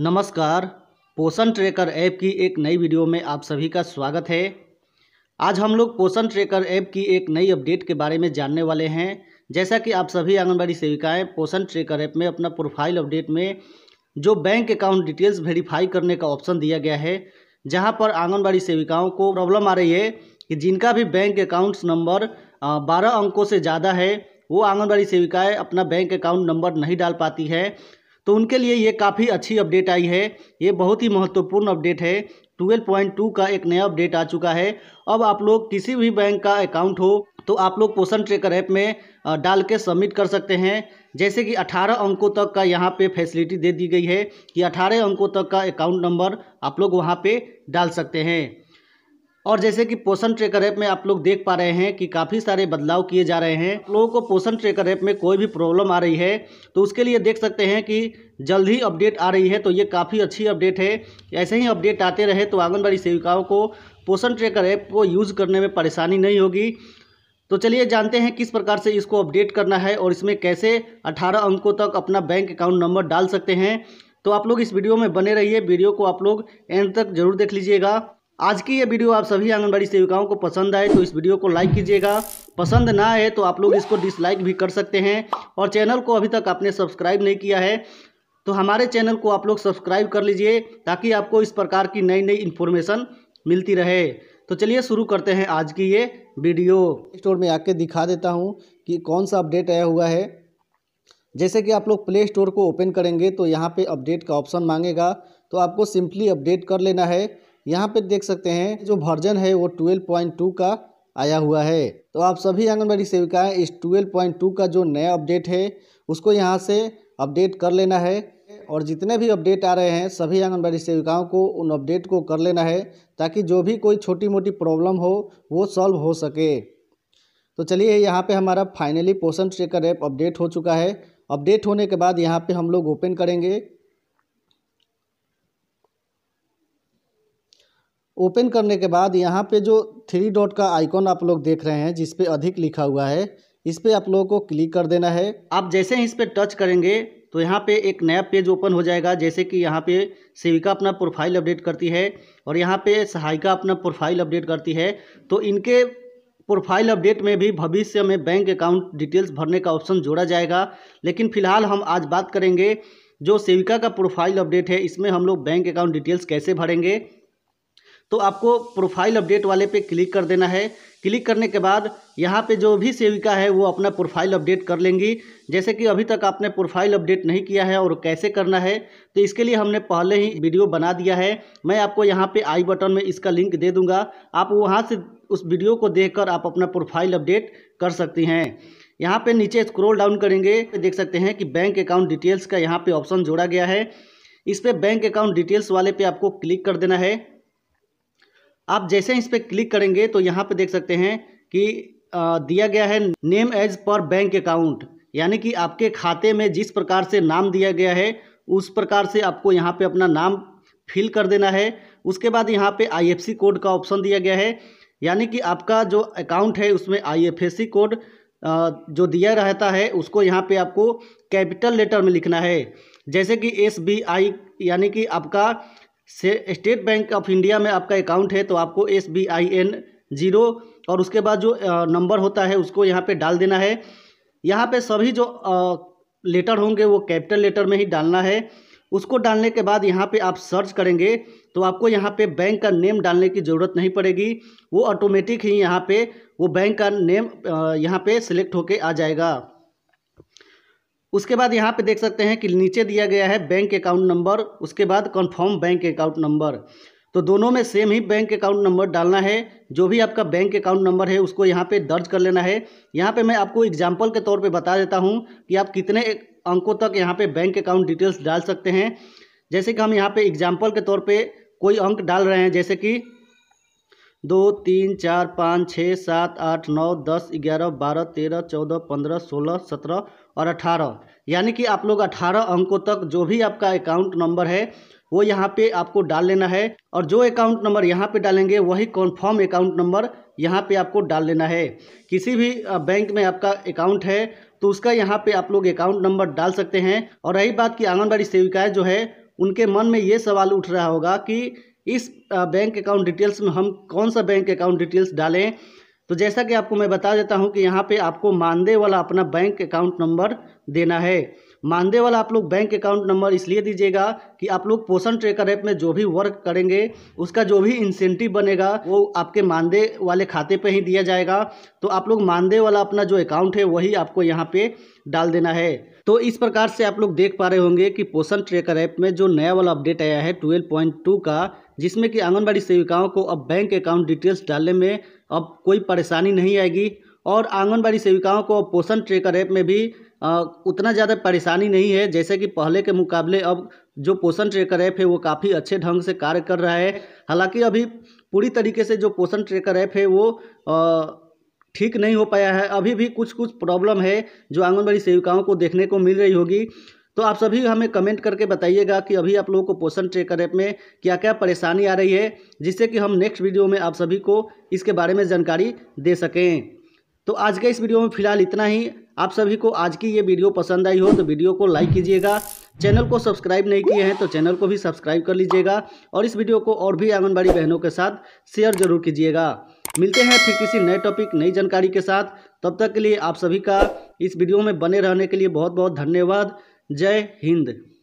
नमस्कार पोषण tracker app की एक नई वीडियो में आप सभी का स्वागत है आज हम लोग पोषण ट्रैकर ऐप की एक नई अपडेट के बारे में जानने वाले हैं जैसा कि आप सभी आंगनबाड़ी सेविकाएं पोषण ट्रैकर ऐप में अपना प्रोफाइल अपडेट में जो बैंक अकाउंट डिटेल्स वेरीफाई करने का ऑप्शन दिया गया है जहां पर आंगनबाड़ी सेविकाओं को प्रॉब्लम आ रही है कि जिनका भी बैंक अकाउंट्स नंबर बारह अंकों से ज़्यादा है वो आंगनबाड़ी सेविकाएं अपना बैंक अकाउंट नंबर नहीं डाल पाती है तो उनके लिए ये काफ़ी अच्छी अपडेट आई है ये बहुत ही महत्वपूर्ण अपडेट है 12.2 का एक नया अपडेट आ चुका है अब आप लोग किसी भी बैंक का अकाउंट हो तो आप लोग पोषण ट्रेकर ऐप में डाल के सबमिट कर सकते हैं जैसे कि 18 अंकों तक का यहाँ पे फैसिलिटी दे दी गई है कि 18 अंकों तक का अकाउंट नंबर आप लोग वहाँ पे डाल सकते हैं और जैसे कि पोषण ट्रेकर ऐप में आप लोग देख पा रहे हैं कि काफ़ी सारे बदलाव किए जा रहे हैं लोगों को पोषण ट्रेकर ऐप में कोई भी प्रॉब्लम आ रही है तो उसके लिए देख सकते हैं कि जल्द ही अपडेट आ रही है तो ये काफ़ी अच्छी अपडेट है ऐसे ही अपडेट आते रहे तो आंगनबाड़ी सेविकाओं को पोषण ट्रेकर ऐप को यूज़ करने में परेशानी नहीं होगी तो चलिए जानते हैं किस प्रकार से इसको अपडेट करना है और इसमें कैसे अठारह अंकों तक अपना बैंक अकाउंट नंबर डाल सकते हैं तो आप लोग इस वीडियो में बने रहिए वीडियो को आप लोग एंड तक जरूर देख लीजिएगा आज की ये वीडियो आप सभी आंगनबाड़ी सेविकाओं को पसंद आए तो इस वीडियो को लाइक कीजिएगा पसंद ना आए तो आप लोग इसको डिसलाइक भी कर सकते हैं और चैनल को अभी तक आपने सब्सक्राइब नहीं किया है तो हमारे चैनल को आप लोग सब्सक्राइब कर लीजिए ताकि आपको इस प्रकार की नई नई इन्फॉर्मेशन मिलती रहे तो चलिए शुरू करते हैं आज की ये वीडियो स्टोर में आके दिखा देता हूँ कि कौन सा अपडेट आया हुआ है जैसे कि आप लोग प्ले स्टोर को ओपन करेंगे तो यहाँ पे अपडेट का ऑप्शन मांगेगा तो आपको सिंपली अपडेट कर लेना है यहाँ पे देख सकते हैं जो वर्जन है वो ट्वेल्व पॉइंट टू का आया हुआ है तो आप सभी आंगनबाड़ी सेविकाएं इस ट्वेल्व पॉइंट टू का जो नया अपडेट है उसको यहाँ से अपडेट कर लेना है और जितने भी अपडेट आ रहे हैं सभी आंगनबाड़ी सेविकाओं को उन अपडेट को कर लेना है ताकि जो भी कोई छोटी मोटी प्रॉब्लम हो वो सॉल्व हो सके तो चलिए यहाँ पे हमारा फाइनली पोषण ट्रेकर ऐप अपडेट हो चुका है अपडेट होने के बाद यहाँ पे हम लोग ओपन करेंगे ओपन करने के बाद यहाँ पे जो थ्री डॉट का आइकॉन आप लोग देख रहे हैं जिस पे अधिक लिखा हुआ है इस पर आप लोगों को क्लिक कर देना है आप जैसे ही इस पर टच करेंगे तो यहाँ पे एक नया पेज ओपन हो जाएगा जैसे कि यहाँ पे सेविका अपना प्रोफाइल अपडेट करती है और यहाँ पे सहायिका अपना प्रोफाइल अपडेट करती है तो इनके प्रोफाइल अपडेट में भी भविष्य में बैंक अकाउंट डिटेल्स भरने का ऑप्शन जोड़ा जाएगा लेकिन फिलहाल हम आज बात करेंगे जो सेविका का प्रोफाइल अपडेट है इसमें हम लोग बैंक अकाउंट डिटेल्स कैसे भरेंगे तो आपको प्रोफाइल अपडेट वाले पे क्लिक कर देना है क्लिक करने के बाद यहाँ पे जो भी सेविका है वो अपना प्रोफाइल अपडेट कर लेंगी जैसे कि अभी तक आपने प्रोफाइल अपडेट नहीं किया है और कैसे करना है तो इसके लिए हमने पहले ही वीडियो बना दिया है मैं आपको यहाँ पे आई बटन में इसका लिंक दे दूँगा आप वहाँ से उस वीडियो को देख आप अपना प्रोफाइल अपडेट कर सकती हैं यहाँ पर नीचे स्क्रोल डाउन करेंगे देख सकते हैं कि बैंक अकाउंट डिटेल्स का यहाँ पर ऑप्शन जोड़ा गया है इस पर बैंक अकाउंट डिटेल्स वाले पे आपको क्लिक कर देना है आप जैसे इस पर क्लिक करेंगे तो यहाँ पे देख सकते हैं कि दिया गया है name as per bank account यानी कि आपके खाते में जिस प्रकार से नाम दिया गया है उस प्रकार से आपको यहाँ पे अपना नाम फिल कर देना है उसके बाद यहाँ पे आईएफएससी कोड का ऑप्शन दिया गया है यानी कि आपका जो अकाउंट है उसमें आईएफएससी कोड जो दिया रहता है उसको यहाँ पे आपको कैपिटल लेटर में लिखना है जैसे कि एस यानी कि आपका से स्टेट बैंक ऑफ इंडिया में आपका अकाउंट है तो आपको S B I N zero और उसके बाद जो नंबर होता है उसको यहाँ पे डाल देना है यहाँ पे सभी जो लेटर होंगे वो कैपिटल लेटर में ही डालना है उसको डालने के बाद यहाँ पे आप सर्च करेंगे तो आपको यहाँ पे बैंक का नेम डालने की ज़रूरत नहीं पड़ेगी वो ऑटोमेटिक ही यहाँ पे वो बैंक का नेम यहाँ पे सिलेक्ट होके आ जाएगा उसके बाद यहाँ पे देख सकते हैं कि नीचे दिया गया है बैंक अकाउंट नंबर उसके बाद कन्फर्म बैंक अकाउंट नंबर तो दोनों में सेम ही बैंक अकाउंट नंबर डालना है जो भी आपका बैंक अकाउंट नंबर है उसको यहाँ पे दर्ज कर लेना है यहाँ पे मैं आपको एग्जाम्पल के तौर पे बता देता हूँ कि आप कितने अंकों तक यहाँ पे बैंक अकाउंट डिटेल्स डाल सकते हैं जैसे कि हम यहाँ पे एग्जाम्पल के तौर पे कोई अंक डाल रहे हैं जैसे कि दो तीन चार पाँच छः सात आठ नौ दस ग्यारह बारह तेरह चौदह पंद्रह सोलह सत्रह और अठारह यानी कि आप लोग अठारह अंकों तक जो भी आपका अकाउंट नंबर है वो यहाँ पे आपको डाल लेना है और जो अकाउंट नंबर यहाँ पे डालेंगे वही कॉन्फर्म अकाउंट नंबर यहाँ पे आपको डाल लेना है किसी भी बैंक में आपका अकाउंट है तो उसका यहाँ पे आप लोग अकाउंट नंबर डाल सकते हैं और रही बात की आंगनबाड़ी सेविकाएँ जो है उनके मन में ये सवाल उठ रहा होगा कि इस बैंक अकाउंट डिटेल्स में हम कौन सा बैंक अकाउंट डिटेल्स डालें तो जैसा कि आपको मैं बता देता हूं कि यहां पे आपको मानदेय वाला अपना बैंक अकाउंट नंबर देना है मानदेय वाला आप लोग बैंक अकाउंट नंबर इसलिए दीजिएगा कि आप लोग पोषण ट्रेकर ऐप में जो भी वर्क करेंगे उसका जो भी इंसेंटिव बनेगा वो आपके मानदेय वाले खाते पे ही दिया जाएगा तो आप लोग मानदेय वाला अपना जो अकाउंट है वही आपको यहाँ पे डाल देना है तो इस प्रकार से आप लोग देख पा रहे होंगे कि पोषण ट्रेकर ऐप में जो नया वाला अपडेट आया है ट्वेल्व का जिसमें कि आंगनबाड़ी सेविकाओं को अब बैंक अकाउंट डिटेल्स डालने में अब कोई परेशानी नहीं आएगी और आंगनबाड़ी सेविकाओं को पोषण ट्रेकर ऐप में भी उतना ज़्यादा परेशानी नहीं है जैसे कि पहले के मुकाबले अब जो पोषण ट्रेकर ऐप है वो काफ़ी अच्छे ढंग से कार्य कर रहा है हालांकि अभी पूरी तरीके से जो पोषण ट्रेकर ऐप है वो ठीक नहीं हो पाया है अभी भी कुछ कुछ प्रॉब्लम है जो आंगनबाड़ी सेविकाओं को देखने को मिल रही होगी तो आप सभी हमें कमेंट करके बताइएगा कि अभी आप लोगों को पोषण ट्रेकर ऐप में क्या क्या परेशानी आ रही है जिससे कि हम नेक्स्ट वीडियो में आप सभी को इसके बारे में जानकारी दे सकें तो आज के इस वीडियो में फिलहाल इतना ही आप सभी को आज की ये वीडियो पसंद आई हो तो वीडियो को लाइक कीजिएगा चैनल को सब्सक्राइब नहीं किए हैं तो चैनल को भी सब्सक्राइब कर लीजिएगा और इस वीडियो को और भी आंगनबाड़ी बहनों के साथ शेयर जरूर कीजिएगा मिलते हैं फिर किसी नए टॉपिक नई जानकारी के साथ तब तक के लिए आप सभी का इस वीडियो में बने रहने के लिए बहुत बहुत धन्यवाद जय हिंद